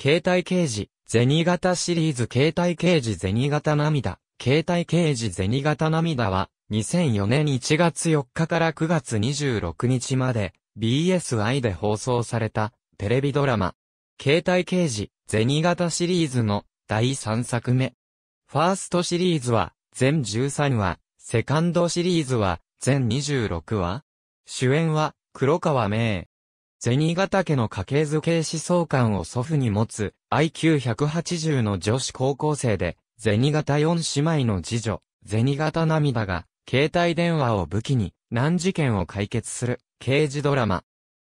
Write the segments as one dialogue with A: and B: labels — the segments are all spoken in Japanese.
A: 携帯刑事、銭形シリーズ携帯刑事銭形涙、携帯刑事銭形涙は、2004年1月4日から9月26日まで、BSI で放送された、テレビドラマ。携帯刑事、銭形シリーズの、第3作目。ファーストシリーズは、全13話、セカンドシリーズは、全26話主演は、黒川明。銭形家の家系図形思想観を祖父に持つ IQ180 の女子高校生で、銭形4姉妹の次女、銭形涙が、携帯電話を武器に難事件を解決する刑事ドラマ。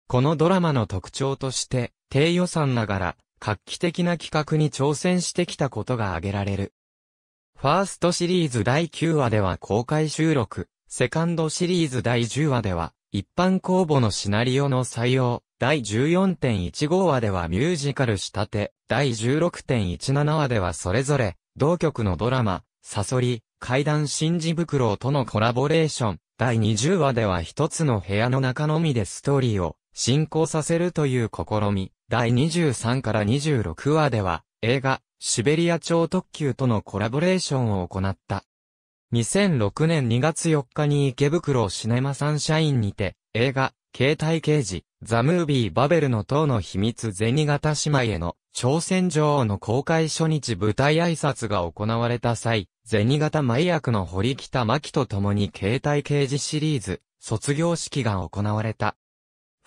A: このドラマの特徴として、低予算ながら画期的な企画に挑戦してきたことが挙げられる。ファーストシリーズ第9話では公開収録、セカンドシリーズ第10話では一般公募のシナリオの採用、第14.15話ではミュージカル仕立て、第16.17話ではそれぞれ、同局のドラマ、サソリ、階段新事袋とのコラボレーション、第20話では一つの部屋の中のみでストーリーを進行させるという試み、第23から26話では、映画、シベリア超特急とのコラボレーションを行った。2006年2月4日に池袋シネマサンシャインにて、映画、携帯刑事、ザ・ムービー・バベルの塔の秘密銭形姉妹への挑戦女王の公開初日舞台挨拶が行われた際、銭形舞役の堀北真希と共に携帯刑事シリーズ、卒業式が行われた。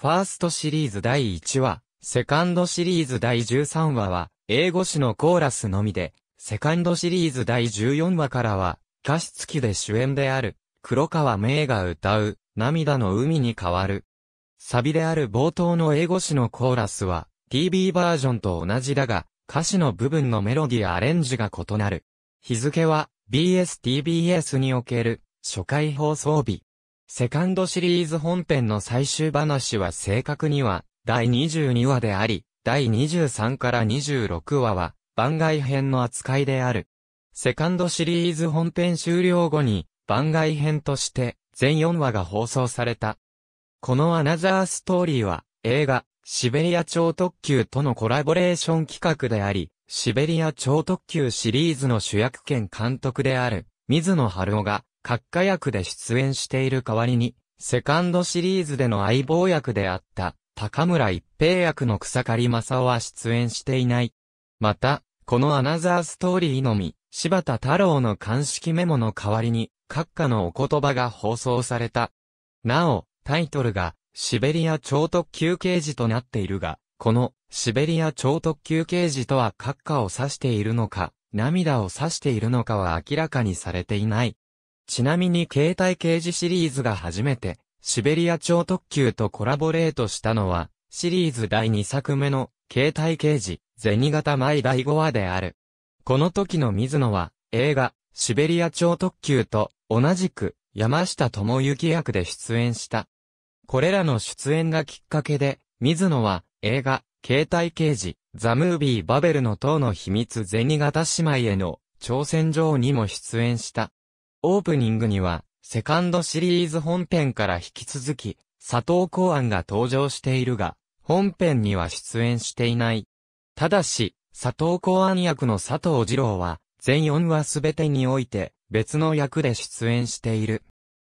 A: ファーストシリーズ第1話、セカンドシリーズ第13話は、英語詞のコーラスのみで、セカンドシリーズ第14話からは、歌詞付きで主演である、黒川明が歌う、涙の海に変わる。サビである冒頭の英語詞のコーラスは、TV バージョンと同じだが、歌詞の部分のメロディアレンジが異なる。日付は、BSTBS における、初回放送日。セカンドシリーズ本編の最終話は正確には、第22話であり、第23から26話は、番外編の扱いである。セカンドシリーズ本編終了後に番外編として全4話が放送された。このアナザーストーリーは映画シベリア超特急とのコラボレーション企画であり、シベリア超特急シリーズの主役兼監督である水野春夫が閣下役で出演している代わりに、セカンドシリーズでの相棒役であった高村一平役の草刈正夫は出演していない。また、このアナザーストーリーのみ、柴田太郎の鑑識メモの代わりに、閣下のお言葉が放送された。なお、タイトルが、シベリア超特急刑事となっているが、この、シベリア超特急刑事とは閣下を指しているのか、涙を指しているのかは明らかにされていない。ちなみに携帯刑事シリーズが初めて、シベリア超特急とコラボレートしたのは、シリーズ第2作目の、携帯刑事、銭形前第5話である。この時の水野は、映画、シベリア超特急と、同じく、山下智之役で出演した。これらの出演がきっかけで、水野は、映画、携帯刑事、ザ・ムービー・バベルの塔の秘密銭形姉妹への挑戦状にも出演した。オープニングには、セカンドシリーズ本編から引き続き、佐藤公安が登場しているが、本編には出演していない。ただし、佐藤公安役の佐藤二郎は、全4話すべてにおいて、別の役で出演している。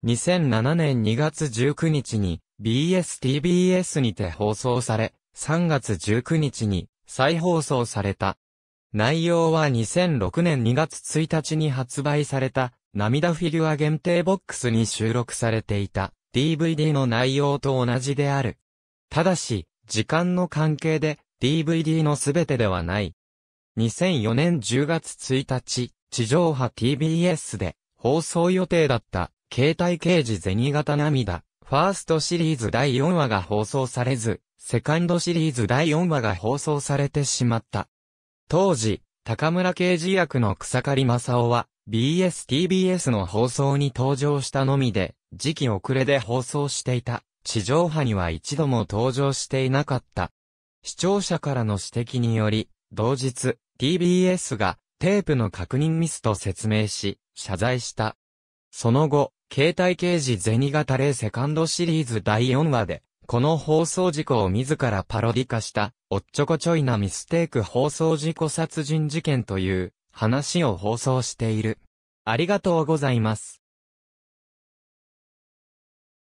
A: 2007年2月19日に、BSTBS にて放送され、3月19日に、再放送された。内容は2006年2月1日に発売された、涙フィギュア限定ボックスに収録されていた、DVD の内容と同じである。ただし、時間の関係で、DVD のすべてではない。2004年10月1日、地上波 TBS で放送予定だった携帯刑事銭形涙、ファーストシリーズ第4話が放送されず、セカンドシリーズ第4話が放送されてしまった。当時、高村刑事役の草刈正雄は、BSTBS の放送に登場したのみで、時期遅れで放送していた。地上波には一度も登場していなかった。視聴者からの指摘により、同日、TBS がテープの確認ミスと説明し、謝罪した。その後、携帯刑事銭型レイセカンドシリーズ第4話で、この放送事故を自らパロディ化した、おっちょこちょいなミステーク放送事故殺人事件という話を放送している。ありがとうございます。